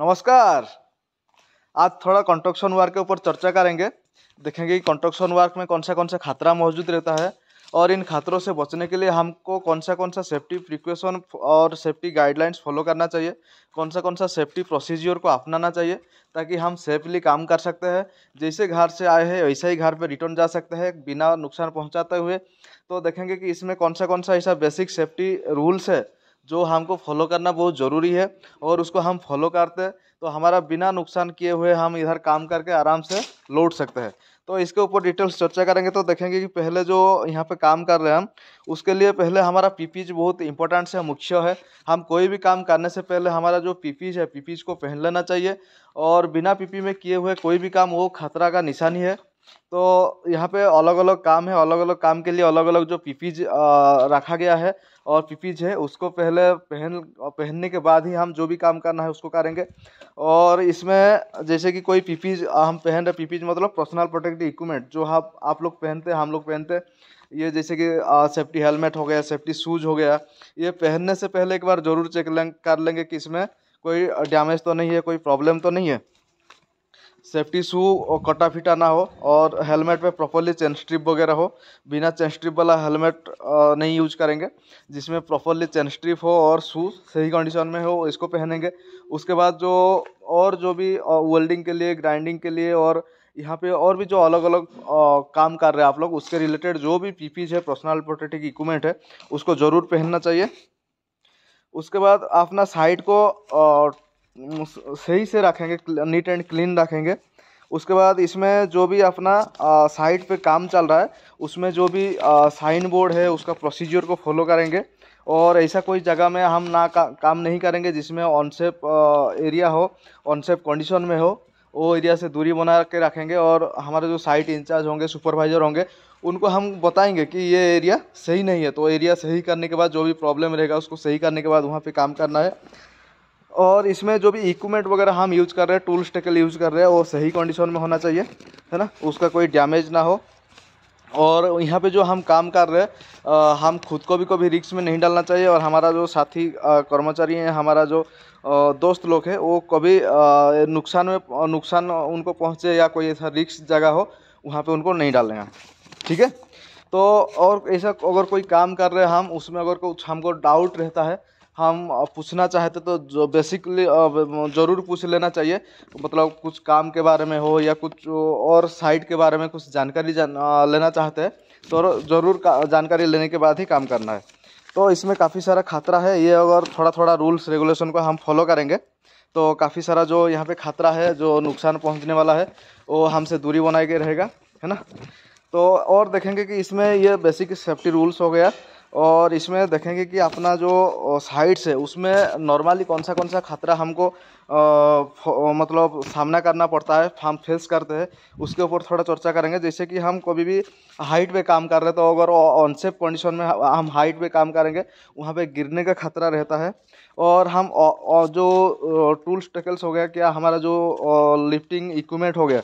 नमस्कार आज थोड़ा कंस्ट्रक्शन वर्क के ऊपर चर्चा करेंगे देखेंगे कि कंस्ट्रक्शन वर्क में कौन सा कौन सा खतरा मौजूद रहता है और इन खतरों से बचने के लिए हमको कौन सा कौन सा सेफ्टी प्रिकॉशन और सेफ्टी गाइडलाइंस फॉलो करना चाहिए कौन सा कौन सा सेफ्टी प्रोसीजियर को अपनाना चाहिए ताकि हम सेफली काम कर सकते हैं जैसे घर से आए हैं वैसे ही घर पर रिटर्न जा सकते हैं बिना नुकसान पहुंचाते हुए तो देखेंगे कि इसमें कौन सा कौन सा ऐसा बेसिक सेफ्टी रूल्स है जो हमको फॉलो करना बहुत ज़रूरी है और उसको हम फॉलो करते तो हमारा बिना नुकसान किए हुए हम इधर काम करके आराम से लौट सकते हैं तो इसके ऊपर डिटेल्स चर्चा करेंगे तो देखेंगे कि पहले जो यहाँ पे काम कर रहे हैं हम उसके लिए पहले हमारा पीपीज बहुत इंपॉर्टेंट है मुख्य है हम कोई भी काम करने से पहले हमारा जो पीपीज है पीपीज को पहन लेना चाहिए और बिना पीपी में किए हुए कोई भी काम वो खतरा का निशानी है तो यहाँ पे अलग अलग काम है अलग अलग काम के लिए अलग अलग जो पीपीज रखा गया है और पीपीज है उसको पहले पहन पहनने के बाद ही हम जो भी काम करना है उसको करेंगे और इसमें जैसे कि कोई पीपीज हम पहन रहे पीपीज मतलब पर्सनल प्रोटेक्टिव इक्विपमेंट जो हम आप लोग पहनते हैं हम लोग पहनते हैं ये जैसे कि सेफ्टी हेलमेट हो गया सेफ्टी शूज हो गया ये पहनने से पहले एक बार ज़रूर चेक कर लेंगे कि इसमें कोई डैमेज तो नहीं है कोई प्रॉब्लम तो नहीं है सेफ्टी शू और कटा फिटा ना हो और हेलमेट पे प्रॉपरली चेन स्ट्रिप वगैरह हो बिना चेन स्ट्रिप वाला हेलमेट नहीं यूज करेंगे जिसमें प्रॉपरली चेन स्ट्रिप हो और शू सही कंडीशन में हो इसको पहनेंगे उसके बाद जो और जो भी वेल्डिंग के लिए ग्राइंडिंग के लिए और यहाँ पे और भी जो अलग अलग काम कर रहे हैं आप लोग उसके रिलेटेड जो भी पीपीज है पर्सनल प्रोटेक्टिव इक्विपमेंट है उसको ज़रूर पहनना चाहिए उसके बाद अपना साइड को सही से रखेंगे नीट एंड क्लीन रखेंगे उसके बाद इसमें जो भी अपना साइट पे काम चल रहा है उसमें जो भी साइन बोर्ड है उसका प्रोसीजर को फॉलो करेंगे और ऐसा कोई जगह में हम ना का, काम नहीं करेंगे जिसमें ऑनसेप एरिया हो ऑनसेप कंडीशन में हो वो एरिया से दूरी बना के रखेंगे और हमारे जो साइट इंचार्ज होंगे सुपरवाइज़र होंगे उनको हम बताएंगे कि ये एरिया सही नहीं है तो एरिया सही करने के बाद जो भी प्रॉब्लम रहेगा उसको सही करने के बाद वहाँ पे काम करना है और इसमें जो भी इक्विपमेंट वगैरह हम यूज़ कर रहे हैं टूल्स टेकल यूज़ कर रहे हैं वो सही कंडीशन में होना चाहिए है ना उसका कोई डैमेज ना हो और यहाँ पे जो हम काम कर रहे हैं हम खुद को भी कभी रिक्स में नहीं डालना चाहिए और हमारा जो साथी कर्मचारी हैं हमारा जो आ, दोस्त लोग हैं वो कभी नुकसान में नुकसान उनको पहुँचे या कोई ऐसा रिक्स जगह हो वहाँ पे उनको नहीं डालना ठीक है तो और ऐसा अगर कोई काम कर रहे हैं हम उसमें अगर कुछ हमको डाउट रहता है हम पूछना चाहते तो जो बेसिकली ज़रूर पूछ लेना चाहिए मतलब कुछ काम के बारे में हो या कुछ और साइट के बारे में कुछ जानकारी जान, लेना चाहते हैं तो ज़रूर जानकारी लेने के बाद ही काम करना है तो इसमें काफ़ी सारा खतरा है ये अगर थोड़ा थोड़ा रूल्स रेगुलेशन को हम फॉलो करेंगे तो काफ़ी सारा जो यहाँ पे खतरा है जो नुकसान पहुँचने वाला है वो हमसे दूरी बनाए के रहेगा है ना तो और देखेंगे कि इसमें ये बेसिक सेफ्टी रूल्स हो गया और इसमें देखेंगे कि अपना जो साइड्स है उसमें नॉर्मली कौन सा कौन सा खतरा हमको आ, मतलब सामना करना पड़ता है हम फेस करते हैं उसके ऊपर थोड़ा चर्चा करेंगे जैसे कि हम कभी भी हाइट पे काम कर रहे तो अगर ऑनसेफ कंडीशन में हम हाइट पे काम करेंगे वहाँ पे गिरने का खतरा रहता है और हम आ, जो टूल्स टेकल्स हो गया क्या हमारा जो लिफ्टिंग इक्विपमेंट हो गया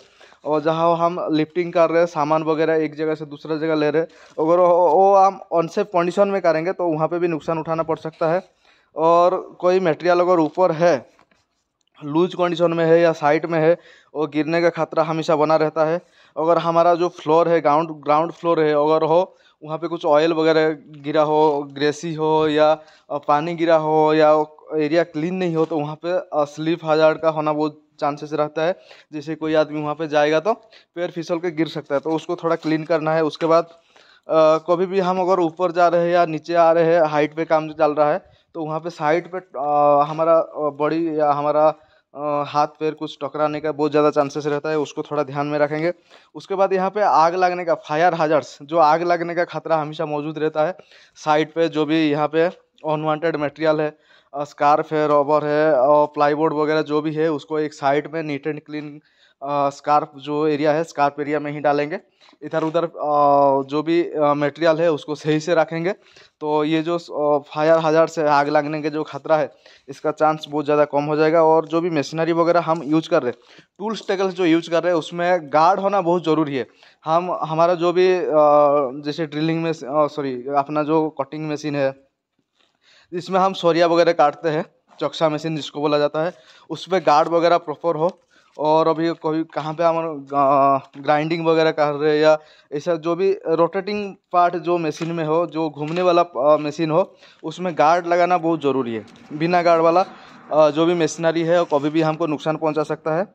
और जहाँ हम लिफ्टिंग कर रहे हैं सामान वगैरह एक जगह से दूसरा जगह ले रहे अगर वो हम अनसेफ कंडीशन में करेंगे तो वहाँ पर भी नुकसान उठाना पड़ सकता है और कोई मटेरियल अगर ऊपर है लूज कंडीशन में है या साइड में है वो गिरने का खतरा हमेशा बना रहता है अगर हमारा जो फ्लोर है ग्राउंड ग्राउंड फ्लोर है अगर हो वहाँ पे कुछ ऑयल वगैरह गिरा हो ग्रेसी हो या पानी गिरा हो या एरिया क्लीन नहीं हो तो वहाँ पे स्लीप हजार का होना बहुत चांसेस रहता है जैसे कोई आदमी वहाँ पे जाएगा तो पैर फिसल के गिर सकता है तो उसको थोड़ा क्लीन करना है उसके बाद कभी भी हम अगर ऊपर जा रहे हैं या नीचे आ रहे हैं हाइट पे काम चल रहा है तो वहाँ पे साइड पे आ, हमारा बॉडी या हमारा आ, हाथ पैर कुछ टकराने का बहुत ज़्यादा चांसेस रहता है उसको थोड़ा ध्यान में रखेंगे उसके बाद यहाँ पे आग लगने का फायर हाजर्स जो आग लगने का खतरा हमेशा मौजूद रहता है साइड पे जो भी यहाँ पे अनवांटेड मटेरियल है स्कार्फ है रॉबर है और प्लाईवुड वगैरह जो भी है उसको एक साइड में नीट एंड क्लीन स्कार्फ जो एरिया है स्कार्फ एरिया में ही डालेंगे इधर उधर जो भी मटेरियल है उसको सही से रखेंगे तो ये जो फायर हजार से आग लगने के जो खतरा है इसका चांस बहुत ज़्यादा कम हो जाएगा और जो भी मशीनरी वगैरह हम यूज कर रहे हैं टूल्स टेकल्स जो यूज कर रहे हैं उसमें गार्ड होना बहुत ज़रूरी है हम हमारा जो भी जैसे ड्रिलिंग में सॉरी अपना जो कटिंग मशीन है जिसमें हम सोरिया वगैरह काटते हैं चौकसा मशीन जिसको बोला जाता है उस पर गार्ड वगैरह प्रॉपर हो और अभी कोई कहाँ पे हम ग्राइंडिंग वगैरह कर रहे हैं या ऐसा जो भी रोटेटिंग पार्ट जो मशीन में हो जो घूमने वाला मशीन हो उसमें गार्ड लगाना बहुत ज़रूरी है बिना गार्ड वाला जो भी मशीनरी है कभी भी हमको नुकसान पहुंचा सकता है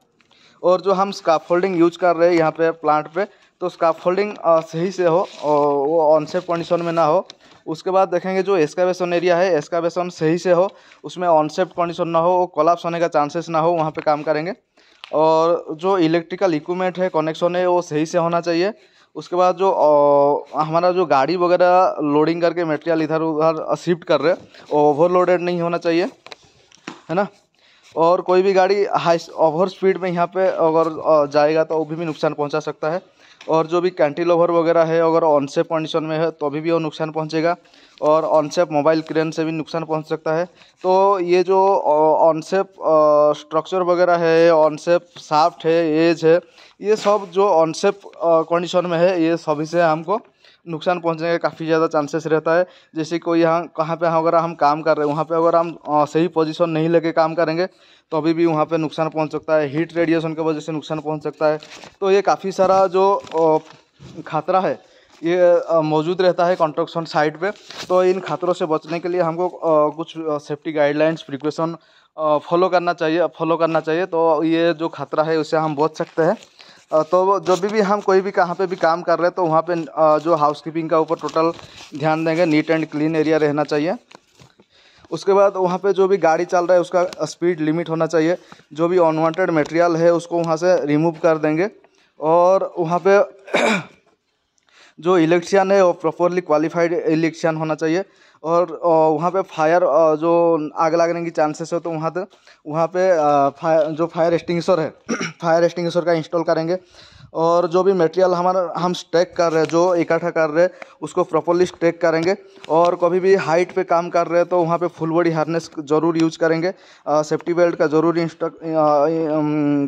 और जो हम स्काफ फोल्डिंग यूज कर रहे हैं यहाँ पे प्लांट पे तो स्काफ फोल्डिंग सही से हो और वो ऑनसेफ कंडीशन में ना हो उसके बाद देखेंगे जो एस्कावेशन एरिया है एस्कावेशन सही से हो उसमें ऑनसेप्ट कंडीशन ना हो कोलाप्स होने का चांसेस ना हो वहाँ पे काम करेंगे और जो इलेक्ट्रिकल इक्विपमेंट है कनेक्शन है वो सही से होना चाहिए उसके बाद जो आ, हमारा जो गाड़ी वगैरह लोडिंग करके मेटेरियल इधर उधर शिफ्ट कर रहे वो ओवरलोडेड नहीं होना चाहिए है ना और कोई भी गाड़ी हाई ओवर स्पीड में यहाँ पे अगर जाएगा तो वो भी, भी नुकसान पहुँचा सकता है और जो भी कैंटी लोवर वगैरह है अगर ऑनसेप कंडीशन में है तो अभी भी वो नुकसान पहुंचेगा और ऑनसेप मोबाइल क्रेन से भी नुकसान पहुंच सकता है तो ये जो ऑनसेप स्ट्रक्चर वगैरह है ऑनसेप साफ्ट है एज है ये सब जो ऑनसेप कंडीशन में है ये सभी से हमको नुकसान पहुंचने का काफ़ी ज़्यादा चांसेस रहता है जैसे कोई यहाँ कहाँ पे अगर हम काम कर रहे हैं वहाँ पे अगर हम सही पोजीशन नहीं लेके काम करेंगे तो अभी भी वहाँ पे नुकसान पहुँच सकता है हीट रेडिएशन की वजह से नुकसान पहुँच सकता है तो ये काफ़ी सारा जो खतरा है ये मौजूद रहता है कंस्ट्रक्शन साइट पे तो इन खतरों से बचने के लिए हमको कुछ सेफ्टी गाइडलाइंस प्रिकॉशन फॉलो करना चाहिए फॉलो करना चाहिए तो ये जो खतरा है उसे हम बच सकते हैं तो जब भी, भी हम कोई भी कहाँ पे भी काम कर रहे हैं तो वहाँ पे जो हाउस कीपिंग का ऊपर टोटल ध्यान देंगे नीट एंड क्लीन एरिया रहना चाहिए उसके बाद वहाँ पे जो भी गाड़ी चल रहा है उसका स्पीड लिमिट होना चाहिए जो भी अनवांटेड मटेरियल है उसको वहाँ से रिमूव कर देंगे और वहाँ पे जो इलेक्शन है वो प्रॉपरली क्वालिफाइड इलेक्शन होना चाहिए और वहाँ पे फायर जो आग लगने की चांसेस हो तो वहाँ पे वहाँ पे फायर जो फायर एक्सटिंग्विशर है फायर एक्सटिंग्विशर का इंस्टॉल करेंगे और जो भी मटेरियल हमारा हम स्टेक कर रहे हैं जो इकट्ठा कर रहे हैं उसको प्रॉपरली स्टेक करेंगे और कभी भी हाइट पे काम कर रहे हैं तो वहाँ पे फुल बॉडी हार्नेस ज़रूर यूज करेंगे सेफ्टी बेल्ट का ज़रूर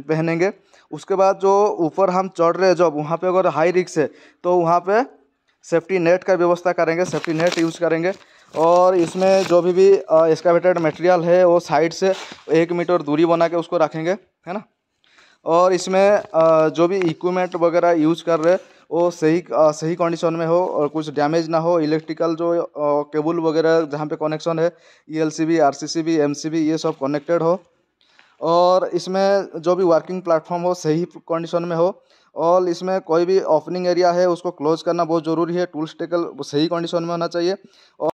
पहनेंगे उसके बाद जो ऊपर हम चढ़ रहे हैं जब वहाँ पे अगर हाई रिक्स है तो वहाँ पे सेफ्टी नेट का व्यवस्था करेंगे सेफ्टी नेट यूज़ करेंगे और इसमें जो भी भी एक्सकावेटेड मटेरियल है वो साइड से एक मीटर दूरी बना के उसको रखेंगे है ना और इसमें जो भी इक्विपमेंट वगैरह यूज कर रहे वो सही सही कंडीशन में हो और कुछ डैमेज ना हो इलेक्ट्रिकल जो केबल वगैरह जहाँ पे कनेक्शन है E L C B R C C B M C B ये सब कनेक्टेड हो और इसमें जो भी वर्किंग प्लेटफॉर्म हो सही कंडीशन में हो और इसमें कोई भी ओपनिंग एरिया है उसको क्लोज करना बहुत ज़रूरी है टूल स्टेकल सही कंडीशन में होना चाहिए और